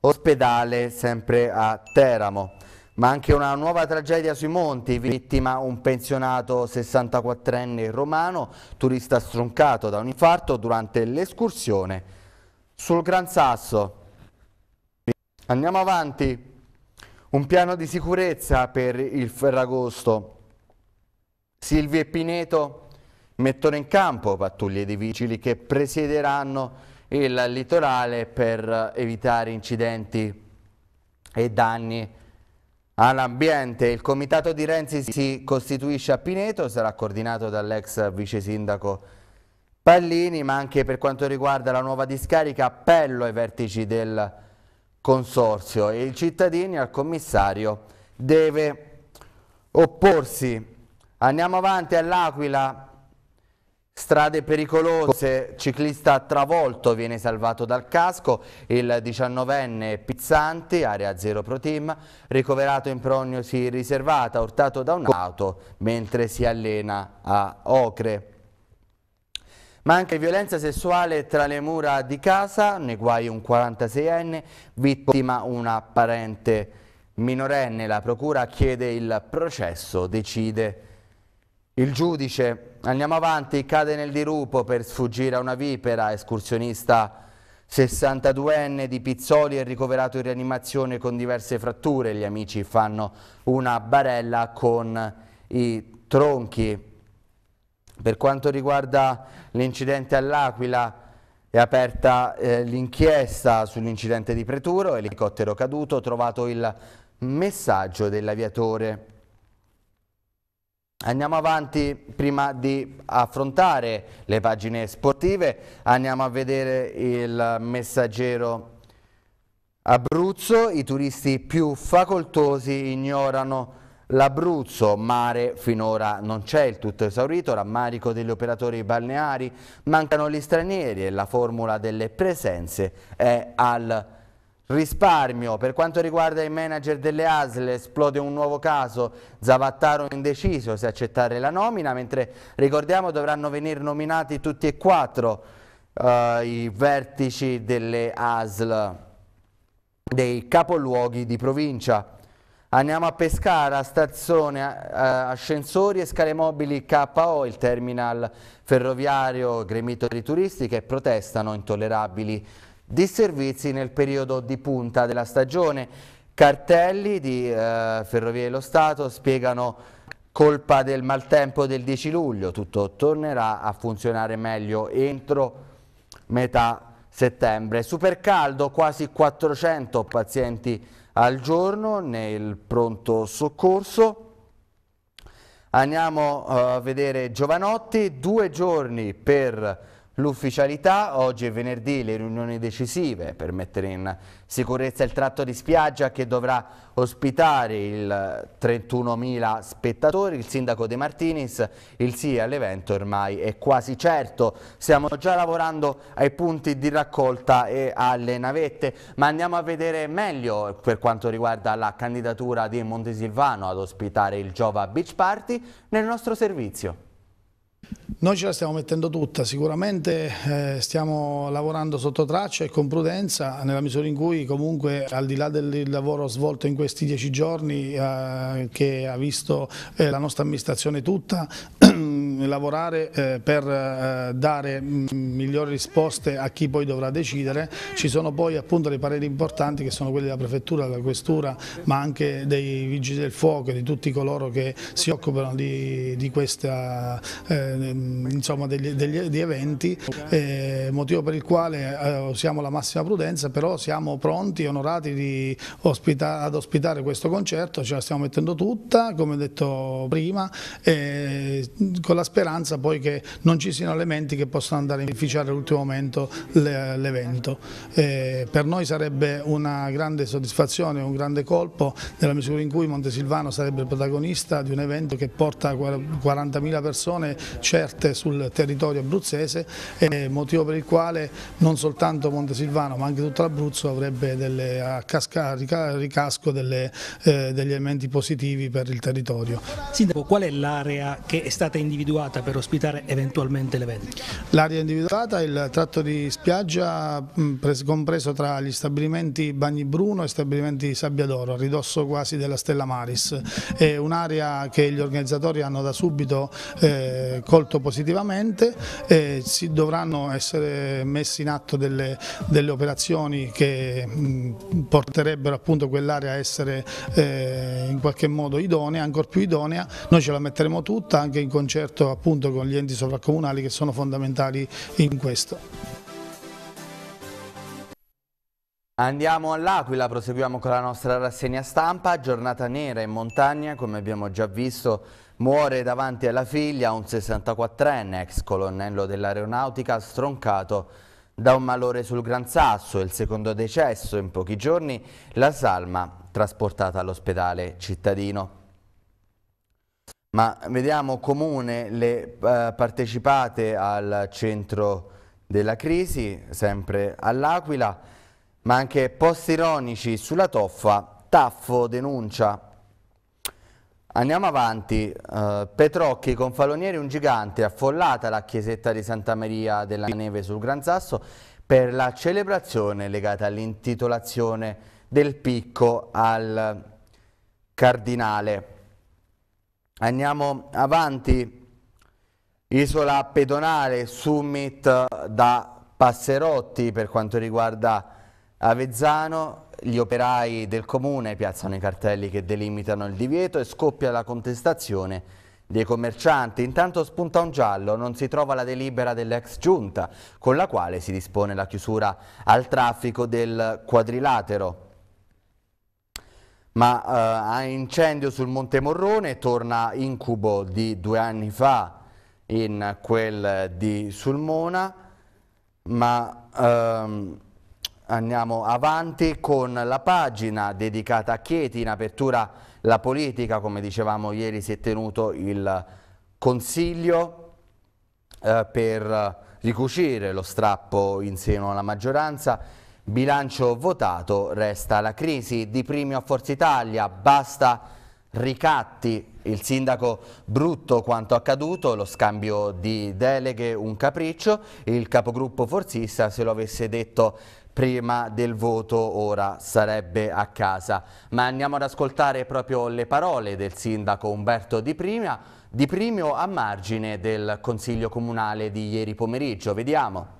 ospedale sempre a Teramo. Ma anche una nuova tragedia sui monti, vittima un pensionato 64enne romano, turista stroncato da un infarto durante l'escursione sul Gran Sasso. Andiamo avanti. Un piano di sicurezza per il Ferragosto. Silvi e Pineto mettono in campo pattuglie di vigili che presiederanno il litorale per evitare incidenti e danni all'ambiente. Il comitato di Renzi si costituisce a Pineto, sarà coordinato dall'ex vice sindaco Pallini, ma anche per quanto riguarda la nuova discarica appello ai vertici del consorzio e il cittadino al commissario deve opporsi. Andiamo avanti all'Aquila, Strade pericolose, ciclista travolto viene salvato dal casco, il 19enne Pizzanti, area 0 Pro Team, ricoverato in prognosi riservata, urtato da un'auto mentre si allena a Ocre. Ma anche violenza sessuale tra le mura di casa, nei guai un 46enne, vittima una parente minorenne. La procura chiede il processo, decide il giudice. Andiamo avanti, cade nel dirupo per sfuggire a una vipera, escursionista 62enne di Pizzoli è ricoverato in rianimazione con diverse fratture, gli amici fanno una barella con i tronchi. Per quanto riguarda l'incidente all'Aquila, è aperta eh, l'inchiesta sull'incidente di Preturo, elicottero caduto, trovato il messaggio dell'aviatore. Andiamo avanti, prima di affrontare le pagine sportive, andiamo a vedere il messaggero Abruzzo, i turisti più facoltosi ignorano L'Abruzzo, mare finora non c'è il tutto esaurito, rammarico degli operatori balneari, mancano gli stranieri e la formula delle presenze è al risparmio. Per quanto riguarda i manager delle ASL esplode un nuovo caso, Zavattaro indeciso se accettare la nomina, mentre ricordiamo dovranno venire nominati tutti e quattro eh, i vertici delle ASL dei capoluoghi di provincia. Andiamo a Pescara, stazione eh, ascensori e scale mobili KO, il terminal ferroviario gremito di turisti che protestano intollerabili disservizi nel periodo di punta della stagione. Cartelli di eh, Ferrovie dello Stato spiegano colpa del maltempo del 10 luglio, tutto tornerà a funzionare meglio entro metà settembre. Super caldo, quasi 400 pazienti al giorno nel pronto soccorso. Andiamo eh, a vedere Giovanotti, due giorni per L'ufficialità, oggi è venerdì, le riunioni decisive per mettere in sicurezza il tratto di spiaggia che dovrà ospitare il 31.000 spettatori. Il sindaco De Martinis, il sì all'evento ormai è quasi certo. Stiamo già lavorando ai punti di raccolta e alle navette, ma andiamo a vedere meglio per quanto riguarda la candidatura di Montesilvano ad ospitare il Giova Beach Party nel nostro servizio. Noi ce la stiamo mettendo tutta, sicuramente eh, stiamo lavorando sotto traccia e con prudenza nella misura in cui comunque al di là del lavoro svolto in questi dieci giorni eh, che ha visto eh, la nostra amministrazione tutta lavorare eh, per eh, dare mm, migliori risposte a chi poi dovrà decidere, ci sono poi appunto dei pareri importanti che sono quelli della prefettura, della questura ma anche dei vigili del fuoco, e di tutti coloro che si occupano di, di questa eh, Ehm, insomma, degli, degli, degli, eventi, eh, motivo per il quale eh, usiamo la massima prudenza, però siamo pronti e onorati ospita ad ospitare questo concerto, ce la stiamo mettendo tutta, come detto prima, eh, con la speranza poi che non ci siano elementi che possano andare a inficiare all'ultimo momento l'evento. Eh, per noi sarebbe una grande soddisfazione, un grande colpo, nella misura in cui Montesilvano sarebbe il protagonista di un evento che porta 40.000 persone certe sul territorio abruzzese, motivo per il quale non soltanto Montesilvano ma anche tutto l'Abruzzo avrebbe delle, a, casca, ricasco delle, eh, degli elementi positivi per il territorio. Sindaco, qual è l'area che è stata individuata per ospitare eventualmente l'evento? L'area individuata è il tratto di spiaggia mm, compreso tra gli stabilimenti Bagni Bruno e stabilimenti Sabbia d'Oro, a ridosso quasi della Stella Maris. È un'area che gli organizzatori hanno da subito eh, accolto positivamente, eh, si dovranno essere messe in atto delle, delle operazioni che mh, porterebbero appunto quell'area a essere eh, in qualche modo idonea, ancora più idonea, noi ce la metteremo tutta anche in concerto appunto con gli enti sovracomunali che sono fondamentali in questo. Andiamo all'Aquila, proseguiamo con la nostra rassegna stampa, giornata nera in montagna come abbiamo già visto Muore davanti alla figlia un 64enne ex colonnello dell'aeronautica stroncato da un malore sul Gran Sasso, il secondo decesso in pochi giorni, la salma trasportata all'ospedale cittadino. Ma vediamo comune le eh, partecipate al centro della crisi, sempre all'Aquila, ma anche post ironici sulla toffa, Taffo denuncia Andiamo avanti, uh, Petrocchi con Falonieri un gigante, affollata la chiesetta di Santa Maria della Neve sul Gran Sasso per la celebrazione legata all'intitolazione del picco al cardinale. Andiamo avanti, isola pedonale, summit da Passerotti per quanto riguarda Avezzano, gli operai del comune piazzano i cartelli che delimitano il divieto e scoppia la contestazione dei commercianti. Intanto spunta un giallo, non si trova la delibera dell'ex giunta con la quale si dispone la chiusura al traffico del quadrilatero. Ma eh, a incendio sul Monte Morrone torna incubo di due anni fa in quel di Sulmona, ma... Ehm, Andiamo avanti con la pagina dedicata a Chieti, in apertura la politica, come dicevamo ieri si è tenuto il consiglio eh, per ricucire lo strappo in seno alla maggioranza, bilancio votato, resta la crisi, di primi a Forza Italia, basta ricatti, il sindaco brutto quanto accaduto, lo scambio di deleghe un capriccio, il capogruppo forzista se lo avesse detto prima del voto ora sarebbe a casa. Ma andiamo ad ascoltare proprio le parole del sindaco Umberto Di, Prima, di Primio a margine del Consiglio Comunale di ieri pomeriggio. Vediamo.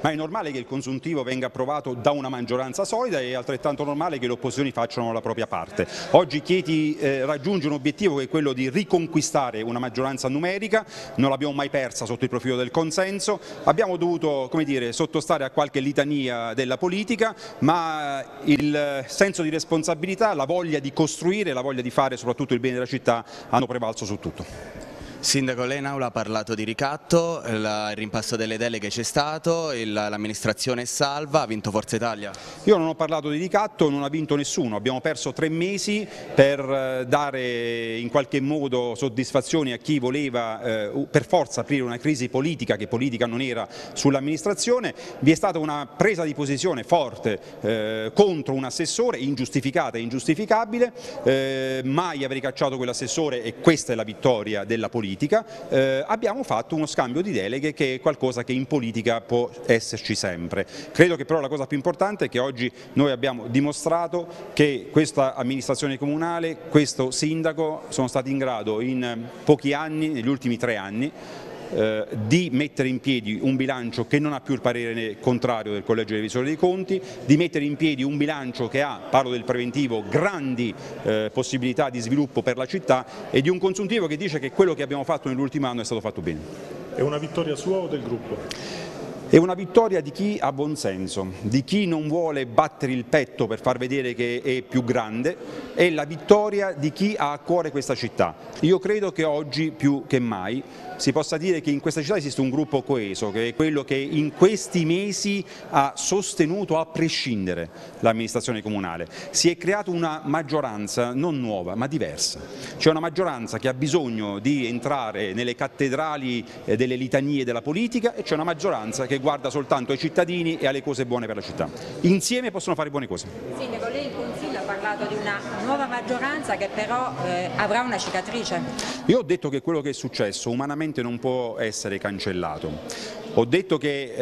Ma è normale che il consuntivo venga approvato da una maggioranza solida e è altrettanto normale che le opposizioni facciano la propria parte. Oggi Chieti eh, raggiunge un obiettivo che è quello di riconquistare una maggioranza numerica, non l'abbiamo mai persa sotto il profilo del consenso, abbiamo dovuto dire, sottostare a qualche litania della politica, ma il senso di responsabilità, la voglia di costruire, la voglia di fare soprattutto il bene della città hanno prevalso su tutto. Sindaco, lei in aula ha parlato di ricatto, il rimpasto delle deleghe c'è stato, l'amministrazione è salva, ha vinto Forza Italia? Io non ho parlato di ricatto, non ha vinto nessuno, abbiamo perso tre mesi per eh, dare in qualche modo soddisfazione a chi voleva eh, per forza aprire una crisi politica, che politica non era, sull'amministrazione, vi è stata una presa di posizione forte eh, contro un assessore, ingiustificata e ingiustificabile, eh, mai avrei cacciato quell'assessore e questa è la vittoria della politica politica, eh, abbiamo fatto uno scambio di deleghe che è qualcosa che in politica può esserci sempre. Credo che però la cosa più importante è che oggi noi abbiamo dimostrato che questa amministrazione comunale, questo sindaco sono stati in grado in pochi anni, negli ultimi tre anni, eh, di mettere in piedi un bilancio che non ha più il parere contrario del Collegio dei Revisori dei Conti, di mettere in piedi un bilancio che ha, parlo del preventivo, grandi eh, possibilità di sviluppo per la città e di un consuntivo che dice che quello che abbiamo fatto nell'ultimo anno è stato fatto bene. È una vittoria sua o del gruppo? È una vittoria di chi ha buon senso, di chi non vuole battere il petto per far vedere che è più grande, è la vittoria di chi ha a cuore questa città. Io credo che oggi più che mai si possa dire che in questa città esiste un gruppo coeso, che è quello che in questi mesi ha sostenuto a prescindere l'amministrazione comunale. Si è creata una maggioranza non nuova ma diversa, c'è una maggioranza che ha bisogno di entrare nelle cattedrali eh, delle litanie della politica e c'è una maggioranza che guarda soltanto ai cittadini e alle cose buone per la città. Insieme possono fare buone cose parlato di una nuova maggioranza che però eh, avrà una cicatrice. Io ho detto che quello che è successo umanamente non può essere cancellato. Ho detto che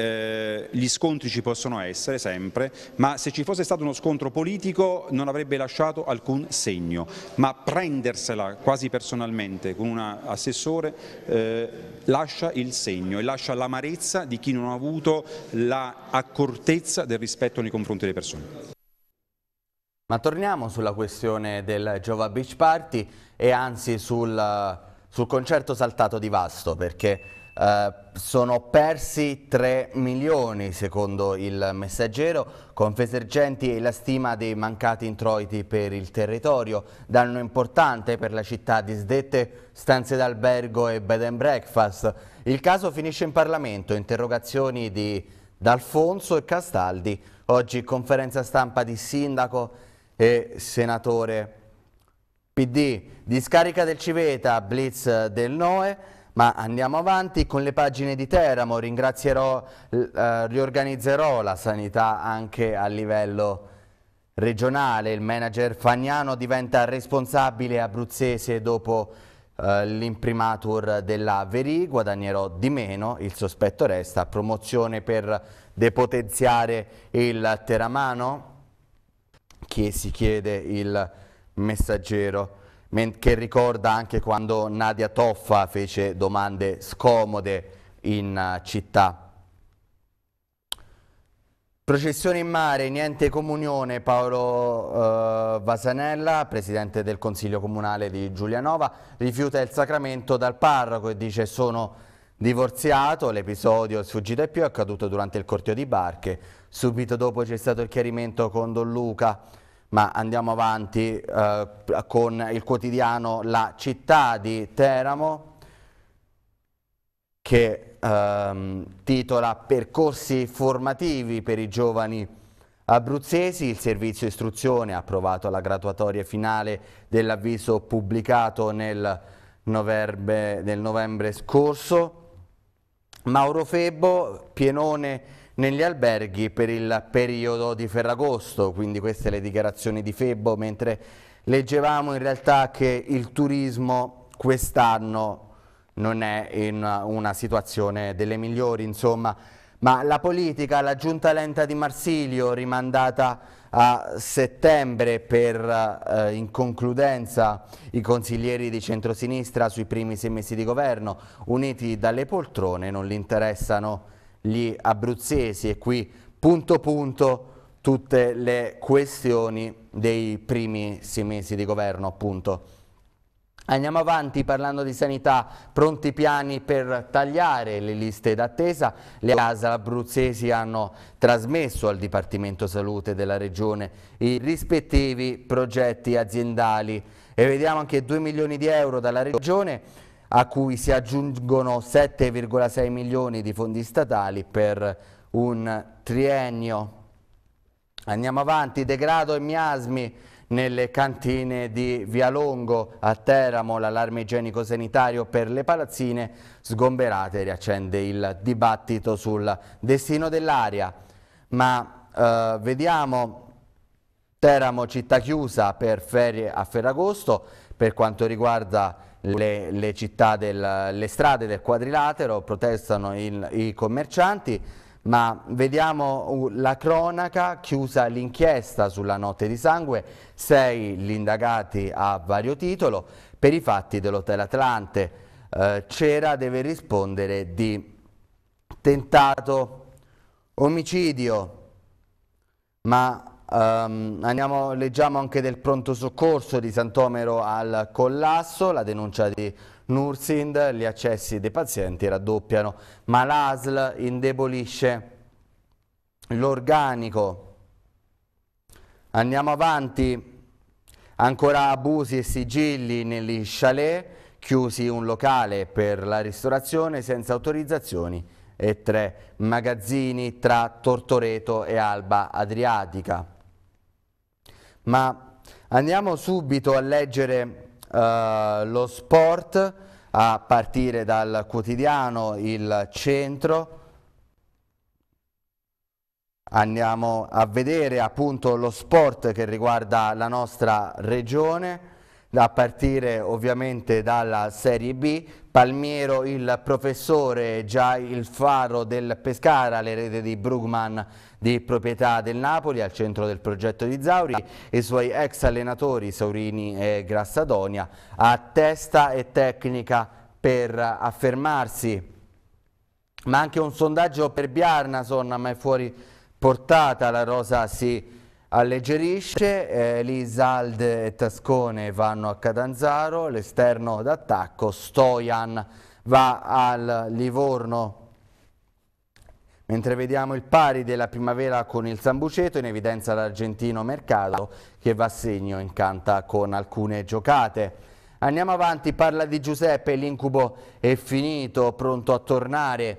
eh, gli scontri ci possono essere sempre, ma se ci fosse stato uno scontro politico non avrebbe lasciato alcun segno, ma prendersela quasi personalmente con un assessore eh, lascia il segno e lascia l'amarezza di chi non ha avuto l'accortezza la del rispetto nei confronti delle persone. Ma torniamo sulla questione del Jova Beach Party e anzi sul, sul concerto saltato di Vasto perché eh, sono persi 3 milioni secondo il messaggero con Fesergenti e la stima dei mancati introiti per il territorio danno importante per la città disdette stanze d'albergo e bed and breakfast il caso finisce in Parlamento interrogazioni di D'Alfonso e Castaldi oggi conferenza stampa di sindaco e senatore PD. Discarica del Civeta, blitz del Noe. Ma andiamo avanti con le pagine di Teramo, ringrazierò, eh, riorganizzerò la sanità anche a livello regionale. Il manager Fagnano diventa responsabile abruzzese dopo eh, l'imprimatur della Veri, guadagnerò di meno, il sospetto resta, promozione per depotenziare il teramano? che si chiede il messaggero, che ricorda anche quando Nadia Toffa fece domande scomode in uh, città. Processione in mare, niente comunione, Paolo eh, Vasanella, presidente del Consiglio Comunale di Giulianova, rifiuta il sacramento dal parroco e dice sono divorziato, l'episodio sfuggito e più è accaduto durante il corteo di barche, subito dopo c'è stato il chiarimento con Don Luca, ma andiamo avanti eh, con il quotidiano La città di Teramo che ehm, titola Percorsi formativi per i giovani abruzzesi. Il servizio istruzione ha approvato la graduatoria finale dell'avviso pubblicato nel novembre, nel novembre scorso. Mauro Febbo, Pienone negli alberghi per il periodo di Ferragosto, quindi queste le dichiarazioni di Febbo, mentre leggevamo in realtà che il turismo quest'anno non è in una situazione delle migliori, insomma, ma la politica, la giunta lenta di Marsilio rimandata a settembre per eh, in i consiglieri di centrosinistra sui primi sei mesi di governo, uniti dalle poltrone, non li interessano gli abruzzesi e qui punto punto tutte le questioni dei primi sei mesi di governo appunto. Andiamo avanti parlando di sanità, pronti piani per tagliare le liste d'attesa. Le ASA abruzzesi hanno trasmesso al Dipartimento Salute della Regione i rispettivi progetti aziendali e vediamo anche 2 milioni di euro dalla Regione a cui si aggiungono 7,6 milioni di fondi statali per un triennio. Andiamo avanti, degrado e miasmi nelle cantine di Via Longo a Teramo, l'allarme igienico-sanitario per le palazzine sgomberate riaccende il dibattito sul destino dell'aria. Ma eh, vediamo Teramo città chiusa per ferie a Ferragosto per quanto riguarda le, le, città del, le strade del quadrilatero, protestano il, i commercianti, ma vediamo la cronaca, chiusa l'inchiesta sulla notte di sangue, sei gli indagati a vario titolo, per i fatti dell'Hotel Atlante, eh, Cera deve rispondere di tentato omicidio, ma Um, andiamo, leggiamo anche del pronto soccorso di Sant'Omero al collasso, la denuncia di Nursind, gli accessi dei pazienti raddoppiano, ma l'ASL indebolisce l'organico. Andiamo avanti, ancora abusi e sigilli negli chalet, chiusi un locale per la ristorazione senza autorizzazioni e tre magazzini tra Tortoreto e Alba Adriatica ma andiamo subito a leggere eh, lo sport a partire dal quotidiano Il Centro. Andiamo a vedere appunto lo sport che riguarda la nostra regione a partire ovviamente dalla Serie B, Palmiero il professore, già il faro del Pescara, l'erede di Brugman di proprietà del Napoli al centro del progetto di Zauri i suoi ex allenatori Saurini e Grassadonia a testa e tecnica per affermarsi. Ma anche un sondaggio per Bjarnason, ma è fuori portata, la rosa si alleggerisce, eh, lì e Tascone vanno a Catanzaro, l'esterno d'attacco Stojan va al Livorno Mentre vediamo il pari della primavera con il Sambuceto, in evidenza l'argentino Mercato che va a segno incanta con alcune giocate. Andiamo avanti, parla di Giuseppe, l'incubo è finito, pronto a tornare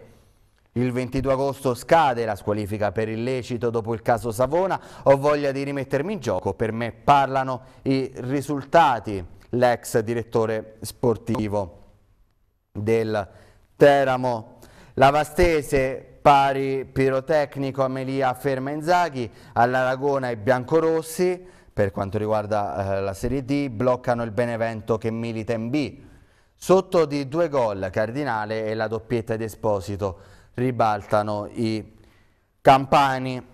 il 22 agosto scade la squalifica per illecito dopo il caso Savona. Ho voglia di rimettermi in gioco, per me parlano i risultati. L'ex direttore sportivo del Teramo. La Vastese pari pirotecnico Amelia Ferma Inzaghi, all'Aragona i biancorossi per quanto riguarda eh, la Serie D bloccano il Benevento che milita in B. Sotto di due gol Cardinale e la doppietta di Esposito ribaltano i campani.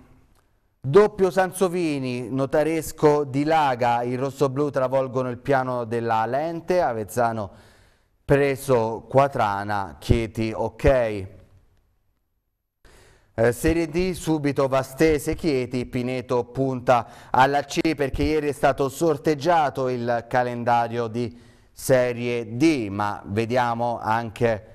Doppio Sansovini, notaresco di Laga, i rossoblù travolgono il piano della lente, Avezzano preso Quatrana, Chieti ok. Eh, serie D subito Vastese, Chieti, Pineto punta alla C perché ieri è stato sorteggiato il calendario di Serie D, ma vediamo anche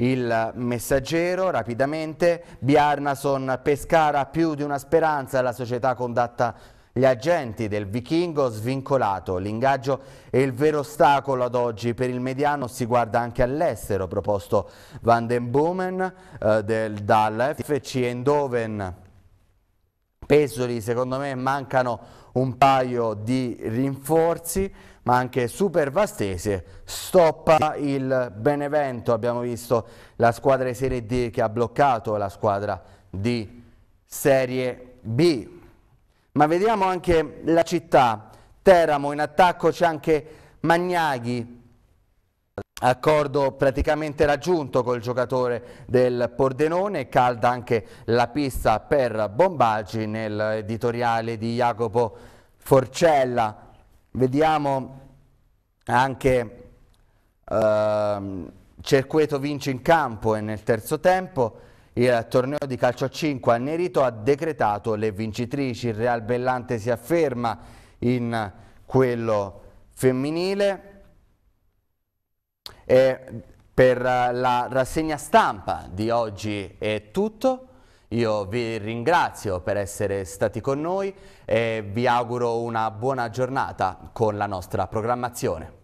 il messaggero rapidamente, Bjarnason, Pescara più di una speranza, la società condatta gli agenti del vichingo svincolato, l'ingaggio è il vero ostacolo ad oggi per il mediano, si guarda anche all'estero, proposto Van den Boomen eh, del, dall'FC Endoven. Pesoli secondo me mancano un paio di rinforzi, ma anche super vastese, stoppa il Benevento, abbiamo visto la squadra di Serie D che ha bloccato la squadra di Serie B. Ma vediamo anche la città, Teramo, in attacco c'è anche Magnaghi, Accordo praticamente raggiunto col giocatore del Pordenone, calda anche la pista per Bombaggi nell'editoriale di Jacopo Forcella. Vediamo anche ehm, Cerqueto vince in campo e nel terzo tempo il torneo di calcio 5 a Nerito ha decretato le vincitrici, il Real Bellante si afferma in quello femminile e per la rassegna stampa di oggi è tutto. Io vi ringrazio per essere stati con noi e vi auguro una buona giornata con la nostra programmazione.